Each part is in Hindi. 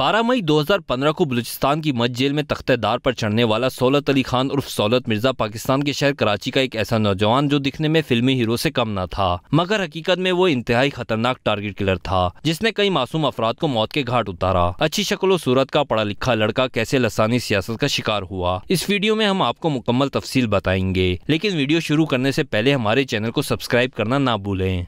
12 मई 2015 को बलूचिस्तान की मज जेल में तख्तेदार पर चढ़ने वाला सोलत अली खान उर्फ सोलत मिर्जा पाकिस्तान के शहर कराची का एक ऐसा नौजवान जो दिखने में फिल्मी हीरो से कम ना था मगर हकीकत में वो इंतहाई खतरनाक टारगेट किलर था जिसने कई मासूम अफराद को मौत के घाट उतारा अच्छी शक्लो सूरत का पढ़ा लिखा लड़का कैसे लसानी सियासत का शिकार हुआ इस वीडियो में हम आपको मुकम्मल तफसील बताएंगे लेकिन वीडियो शुरू करने ऐसी पहले हमारे चैनल को सब्सक्राइब करना ना भूलें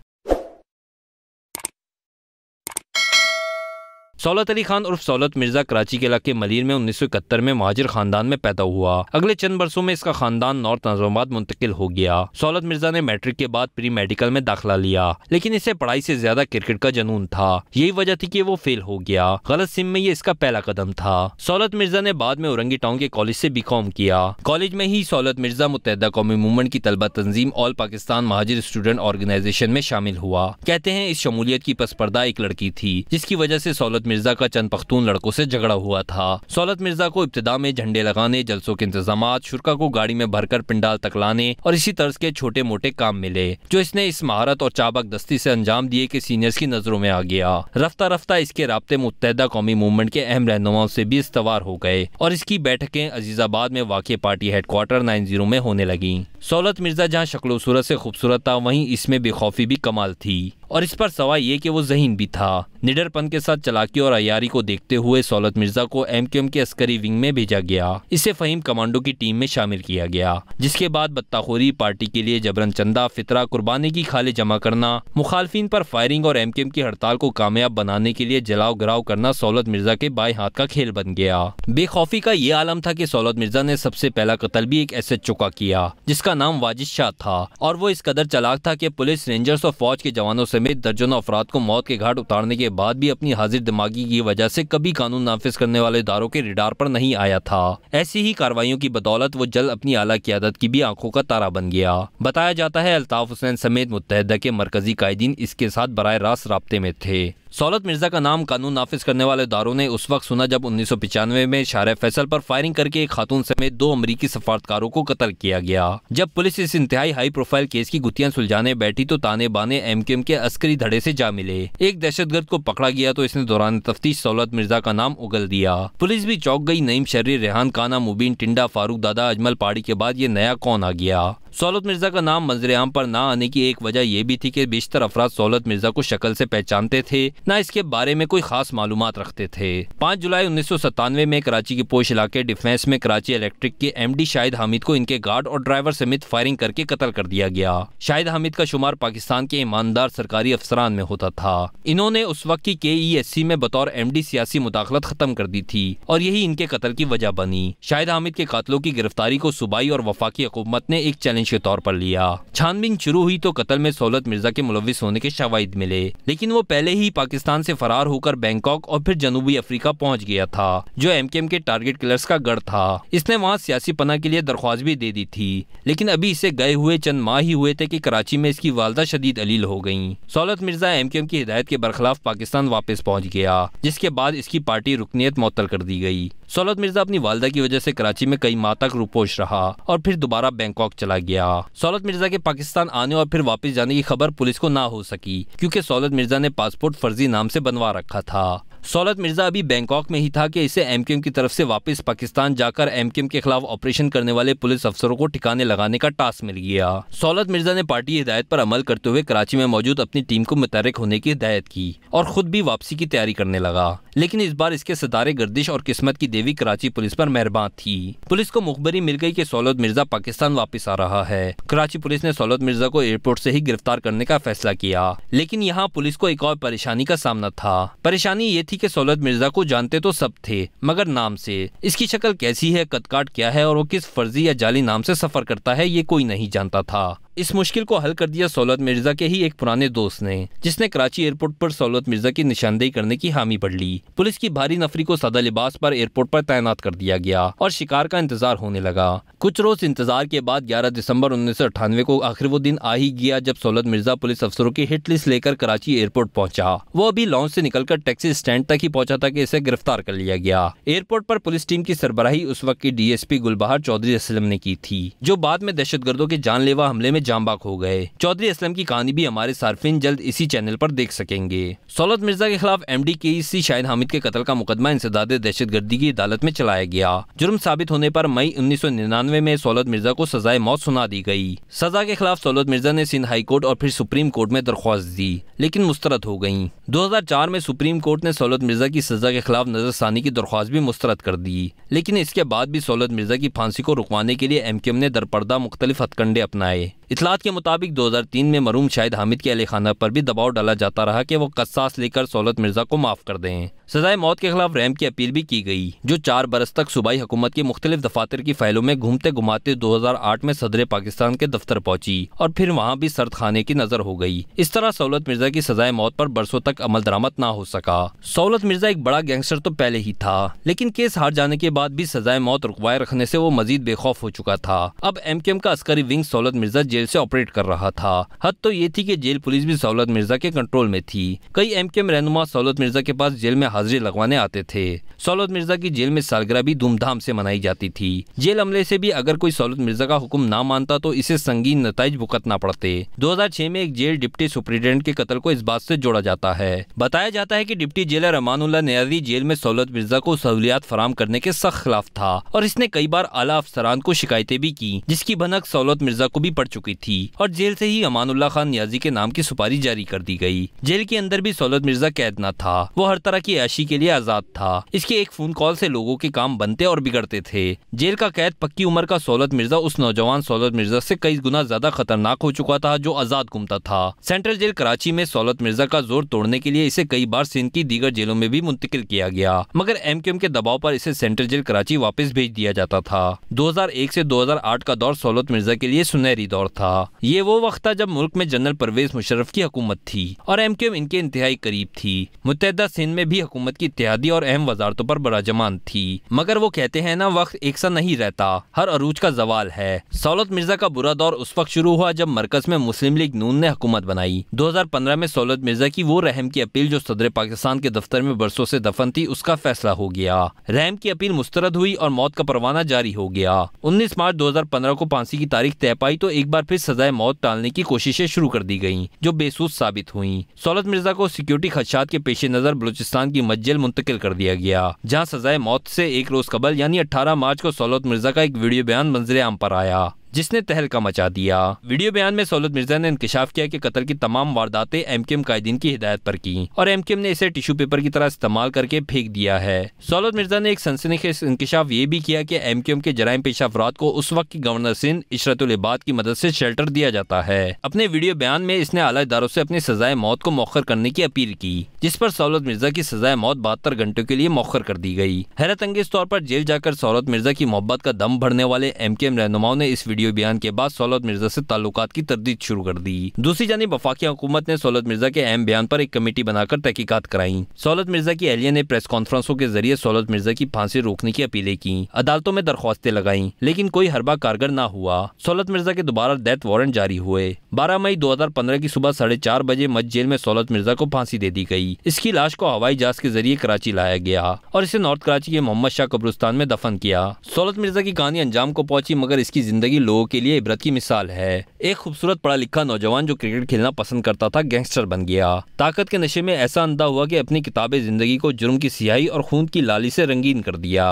सौलत अली खान उर्फ सौलत मिर्जा कराची के इलाके मलिर में उन्नीस सौ इकहत्तर में महाजिर खानदान में पैदा हुआ अगले चंद बरसों में इसका खानदान नॉर्थ नजमाबाद मुंतकिल हो गया सौलत मिर्जा ने मैट्रिक के बाद प्री मेडिकल में दाखिला लिया लेकिन इसे पढ़ाई से ज्यादा क्रिकेट का जनून था यही वजह थी कि वो फेल हो गया गलत सिम में ये इसका पहला कदम था सौलत मिर्जा ने बाद में औरंगी टाउन के कॉलेज से कॉम किया कॉलेज में ही सौलत मिर्जा मुतहदा कौमी मूवमेंट की तलबा तंजीम all Pakistan Mohajir student organization में शामिल हुआ कहते हैं इस शमूलियत की पसपर्दा एक लड़की थी जिसकी वजह से सौलत मिर्जा का चंद पख्तून लड़कों से झगड़ा हुआ था सौलत मिर्जा को इब्तदा में झंडे लगाने जलसों के इंतजाम शुरा को गाड़ी में भरकर पिंडाल तक लाने और इसी तर्ज के छोटे मोटे काम मिले जो इसने इस महारत और चाबक दस्ती से अंजाम दिए के सीनियर्स की नजरों में आ गया रफ्ता रफ्ता इसके रबते मुतहदा कौमी मूवमेंट के अहम रहनुमाओं से भी इस्तवार हो गए और इसकी बैठकें अजीजाबाद में वाक़ पार्टी हेडक्वार्टर नाइन जीरो में होने लगी सौलत मिर्जा जहाँ शक्लो सूरत से खूबसूरत था वही इसमें बेखौफी भी कमाल थी और इस पर सवाल ये कि वो जहीन भी था निडरपन के साथ चलाकी और अयारी को देखते हुए सौलत मिर्जा को एम क्यू के अस्करी विंग में भेजा गया इसे फहीम कमांडो की टीम में शामिल किया गया जिसके बाद बत्ताखोरी पार्टी के लिए जबरन चंदा फितरा कुर्बानी की खाले जमा करना मुखालफी पर फायरिंग और एम क्यू की हड़ताल को कामयाब बनाने के लिए जलाव गिराव करना सौलत मिर्जा के बाएं हाथ का खेल बन गया बेखौफी का ये आलम था की सौलत मिर्जा ने सबसे पहला कतल भी एक ऐसे चुका किया जिसका नाम वाजिद शाह था और वो इस कदर चलाक था की पुलिस रेंजर्स और फौज के जवानों से समेत दर्जनों अफराद को मौत के घाट उतारने के बाद भी अपनी हाजिर दिमागी की वजह से कभी कानून नाफिज करने वाले इदारों के रिडार पर नहीं आया था ऐसी ही कार्रवाई की बदौलत वो जल्द अपनी आला क्यादत की भी आंखों का तारा बन गया बताया जाता है अल्ताफ हुसैन समेत मुतहदा के मरकजी कायदीन इसके साथ बर रास्त रबते में थे सौलत मिर्जा का नाम कानून नाफिज करने वाले दारों ने उस वक्त सुना जब उन्नीस सौ पिचानवे में शार फैसल पर फायरिंग करके एक खातून समेत दो अमरीकी सफारतकारों को कत्ल किया गया जब पुलिस इस इंतहाई हाई प्रोफाइल केस की गुतियां सुलझाने बैठी तो ताने बाने एम के एम के अस्करी धड़े से जा मिले एक दहशतगर्द को पकड़ा गया तो इसने दौरान तफ्तीश सौलत मिर्जा का नाम उगल दिया पुलिस भी चौक गई नईम शरीर रेहान काना मुबीन टिंडा फारूक दादा अजमल पहाड़ी के बाद ये नया कौन आ गया सौलत मिर्जा का नाम मंजर आम पर ना आने की एक वजह यह भी थी कि बेशतर अफराद सौलत मिर्जा को शक्ल से पहचानते थे ना इसके बारे में कोई खास मालूम रखते थे पाँच जुलाई उन्नीस सौ सतानवे में कराची के पोश इलाके डिफेंस में कराची इलेक्ट्रिक के एम डी शाहिद हामिद को इनके गार्ड और ड्राइवर समेत फायरिंग करके कतल कर दिया गया शाहिद हामिद का शुमार पाकिस्तान के ईमानदार सरकारी अफसरान में होता था इन्होंने उस वक्त की के ई एस सी में बतौर एम डी सियासी मुदाखलत खत्म कर दी थी और यही इनके कत्ल की वजह बनी शाहिद हामिद के कतलों की गिरफ्तारी को सूबाई और वफाकी हुकूमत ने एक चैलेंज चैलेंज के तौर पर लिया छानबीन शुरू हुई तो कतल में सौलत मिर्जा के मुलविस होने के शवाद मिले लेकिन वो पहले ही पाकिस्तान से फरार होकर बैंकॉक और फिर जनूबी अफ्रीका पहुँच गया था जो एम के एम के टारगेट किलर्स का गढ़ था इसने वहाँ सियासी पना के लिए दरख्वास्त भी दे दी थी लेकिन अभी इसे गए हुए चंद माह ही हुए थे की कराची में इसकी वालदा शदीद अलील हो गयी Saulat Mirza M K M की हिदायत के बरखिलाफ पाकिस्तान वापस पहुँच गया जिसके बाद इसकी पार्टी रुकनीत मअतल कर दी गयी सौलत मिर्जा अपनी वालदा की वजह से कराची में कई माह तक रुपोश रहा और फिर दोबारा बैंकॉक चला गया गया सौलत मिर्जा के पाकिस्तान आने और फिर वापस जाने की खबर पुलिस को ना हो सकी क्योंकि सौलत मिर्जा ने पासपोर्ट फर्जी नाम से बनवा रखा था सौलत मिर्जा अभी बैंकॉक में ही था कि इसे एमकेएम की तरफ से वापस पाकिस्तान जाकर एमकेएम के खिलाफ ऑपरेशन करने वाले पुलिस अफसरों को ठिकाने लगाने का टास्क मिल गया सौलत मिर्जा ने पार्टी हिदायत पर अमल करते हुए कराची में मौजूद अपनी टीम को मुतरक होने की हिदायत की और खुद भी वापसी की तैयारी करने लगा लेकिन इस बार इसके सितारे गर्दिश और किस्मत की देवी कराची पुलिस पर मेहरबान थी पुलिस को मुखबरी मिल गई कि सौलत मिर्जा पाकिस्तान वापस आ रहा है कराची पुलिस ने सौलत मिर्जा को एयरपोर्ट से ही गिरफ्तार करने का फैसला किया लेकिन यहाँ पुलिस को एक और परेशानी का सामना था परेशानी ये साथ के सौलत मिर्जा को जानते तो सब थे मगर नाम से इसकी शक्ल कैसी है कदकाट क्या है और वो किस फर्जी या जाली नाम से सफर करता है ये कोई नहीं जानता था इस मुश्किल को हल कर दिया सौलत मिर्जा के ही एक पुराने दोस्त ने जिसने कराची एयरपोर्ट पर सौलत मिर्जा की निशानदेही करने की हामी पड़ ली पुलिस की भारी नफरी को सदा लिबास पर एयरपोर्ट पर तैनात कर दिया गया और शिकार का इंतजार होने लगा कुछ रोज इंतजार के बाद ग्यारह दिसंबर उन्नीस सौ अठानवे को आखिर वो दिन आ ही गया जब सौलत मिर्जा पुलिस अफसरों की हिट लिस्ट लेकर कराची एयरपोर्ट पहुंचा वो अभी लॉन्च से निकलकर टैक्सी स्टैंड तक ही पहुंचा था कि इसे गिरफ्तार कर लिया गया एयरपोर्ट पर पुलिस टीम की सरबराही उस वक्त की डीएसपी गुलबहार चौधरी असलम ने की थी जो बाद में दहशत गर्दों के जानलेवा हमले में में जामबाग हो गए चौधरी असलम की कहानी भी हमारे सार्फिन जल्द इसी चैनल पर देख सकेंगे सौलत मिर्जा के खिलाफ एम डी के सी शाहिद हामिद के कतल का मुकदमा इंसदाद दहशत गर्दी की अदालत में चलाया गया जुर्म साबित होने पर मई उन्नीस सौ निन्यानवे में सौलत मिर्जा को सजाए मौत सुना दी गई सजा के खिलाफ सौलत मिर्जा ने सिंध हाई कोर्ट और फिर सुप्रीम कोर्ट में दरख्वास्त दी लेकिन मुस्तरद हो गयी दो हजार चार में सुप्रीम कोर्ट ने सौलत मिर्जा की सजा के खिलाफ नजरसानी की दरख्वास्त भी मुस्तरद कर दी लेकिन इसके बाद भी सौलत मिर्जा की फांसी को रुकवाने के लिए एम क्यू एम ने दरपर्दा मुख्तलिफ हथकंडे अपनाए इतलात के मुताबिक 2003 में मरूम शाहिद हामिद के अली खाना पर भी दबाव डाला जाता रहा कि वो कस्सास लेकर सोलत मिर्जा को माफ कर दें सजाए मौत के खिलाफ रैम की अपील भी की गई जो चार बरस तक सूबाई हुकूमत के मुख्तलिफ दफातर की फाइलों में घूमते घुमाते 2008 में सदर पाकिस्तान के दफ्तर पहुंची और फिर वहाँ भी सर्द खाने की नजर हो गई इस तरह सौलत मिर्जा की सजाए मौत पर बरसों तक अमल दरामद न हो सका सौलत मिर्जा एक बड़ा गैंगस्टर तो पहले ही था लेकिन केस हार जाने के बाद भी सजाए मौत रुकवाए रखने से वो मजीद बेखौफ हो चुका था अब एम के एम का अस्करी wing Saulat Mirza jail jail से ऑपरेट कर रहा था हद तो ये थी कि जेल पुलिस भी सौलत मिर्जा के कंट्रोल में थी कई एम के एम रहनुमा सौलत मिर्जा के पास जेल में हाजिरी लगवाने आते थे सौलत मिर्जा की जेल में सालगिरह भी धूमधाम से मनाई जाती थी जेल अमले से भी अगर कोई सौलत मिर्जा का हुक्म ना मानता तो इसे संगीन नतज भुगतना पड़ते दो में एक जेल डिप्टी सुप्रिंटेंडेंट के कतल को इस बात ऐसी जोड़ा जाता है बताया जाता है की deputy jailer Rahmanullah Niazi jail में सौलत मिर्जा को सहूलियात फराम करने के सख्त खिलाफ था और इसने कई बार आला अफसरान को शिकायतें भी की जिसकी भनक सौलत मिर्जा को भी पड़ चुकी चुकी थी और जेल से ही अमानुल्ला खान न्याजी के नाम की सुपारी जारी कर दी गई जेल के अंदर भी सौलत मिर्जा कैद न था वो हर तरह की ऐशी के लिए आजाद था इसके एक फोन कॉल से लोगों के काम बनते और बिगड़ते थे जेल का कैद पक्की उम्र का सौलत मिर्जा उस नौजवान सौलत मिर्जा से कई गुना ज्यादा खतरनाक हो चुका था जो आजाद घूमता था सेंट्रल जेल कराची में सौलत मिर्जा का जोर तोड़ने के लिए इसे कई बार सिंध की दीगर जेलों में भी मुंतकिल किया गया मगर एम के दबाव पर इसे सेंट्रल जेल कराची वापस भेज दिया जाता था 2001 से 2008 का दौर सौलत मिर्जा के लिए सुनहरी दौर था था ये वो वक्त था जब मुल्क में जनरल परवेज मुशर्रफ की हुकूमत थी और एम क्यू एम इनके इंतहाई करीब थी मुतहदा सिंध में भी हुकूमत की इत्यादी और अहम वजारतों पर बड़ा जमान थी मगर वो कहते हैं ना वक्त एक सा नहीं रहता हर अरूज का जवाल है सौलत मिर्जा का बुरा दौर उस वक्त शुरू हुआ जब मरकज में मुस्लिम लीग नून ने हुकूमत बनाई दो हजार पंद्रह में सौलत मिर्जा की वो रहम की अपील जो सदर पाकिस्तान के दफ्तर में बरसों से दफन थी उसका फैसला हो गया रहम की अपील मुस्तरद हुई और मौत का परवाना जारी हो गया उन्नीस मार्च दो हजार पंद्रह को फांसी की तारीख तय पाई तो एक बार फिर सजाए मौत टालने की कोशिशें शुरू कर दी गयी जो बेसूस साबित हुई सौलत मिर्जा को सिक्योरिटी खदशात के पेश नजर बलूचिस्तान की मज्जल मुंतकिल कर दिया गया जहाँ सजाए मौत से एक रोज कबल यानी अठारह मार्च को सौलत मिर्जा का एक वीडियो बयान मंजिल आम पर आया जिसने तहलका मचा दिया वीडियो बयान में सौलत मिर्जा ने इंकशाफ किया कि कतल की तमाम वारदातें एम के एम कायदीन की हिदायत पर की और एम के एम ने इसे टिश्यू पेपर की तरह इस्तेमाल करके फेंक दिया है सौलत मिर्जा ने एक सनसनी इंकशाफ ये भी किया कि एम के एम के जराइम पेशा अफराद को उस वक्त की गवर्नर सिंह इशरतुलबाद की मदद से शेल्टर दिया जाता है अपने वीडियो बयान में इसने आला इदारों से अपनी सजाए मौत को मौखर करने की अपील की जिस पर सौलत मिर्जा की सजाए मौत बहत्तर घंटों के लिए मौखर कर दी गई हैरत अंगेज तौर पर जेल जाकर सौलत मिर्जा की मोहब्बत का दम भरने वाले एम के एम रहनुमाओं ने इस वीडियो रेडियो बयान के बाद सौलत मिर्जा से ताल्लुकात की तरदीद शुरू कर दी दूसरी जानब वफाकी हुकूमत ने सौलत मिर्जा के अहम बयान पर एक कमेटी बनाकर तहकीकत कराई सौलत मिर्जा की एहलिया ने प्रेस कॉन्फ्रेंसों के जरिए सौलत मिर्जा की फांसी रोकने की अपीलें की अदालतों में दरख्वास्तें लगाई लेकिन कोई हरबा कारगर न हुआ सौलत मिर्जा के दोबारा डेथ वारंट जारी हुए बारह मई दो हजार पंद्रह की सुबह साढ़े चार बजे मज जेल में सौलत मिर्जा को फांसी दे दी गई इसकी लाश को हवाई जहाज के जरिए कराची लाया गया और इसे नॉर्थ कराची के मोहम्मद शाह कब्रस्तान में दफन किया सौलत मिर्जा की कहानी अंजाम को पहुंची मगर इसकी जिंदगी लोगों के लिए इबरत की मिसाल है एक खूबसूरत पढ़ा लिखा नौजवान जो क्रिकेट खेलना पसंद करता था गैंगस्टर बन गया ताकत के नशे में ऐसा अंधा हुआ कि अपनी किताबें जिंदगी को जुर्म की सियाही और खून की लाली से रंगीन कर दिया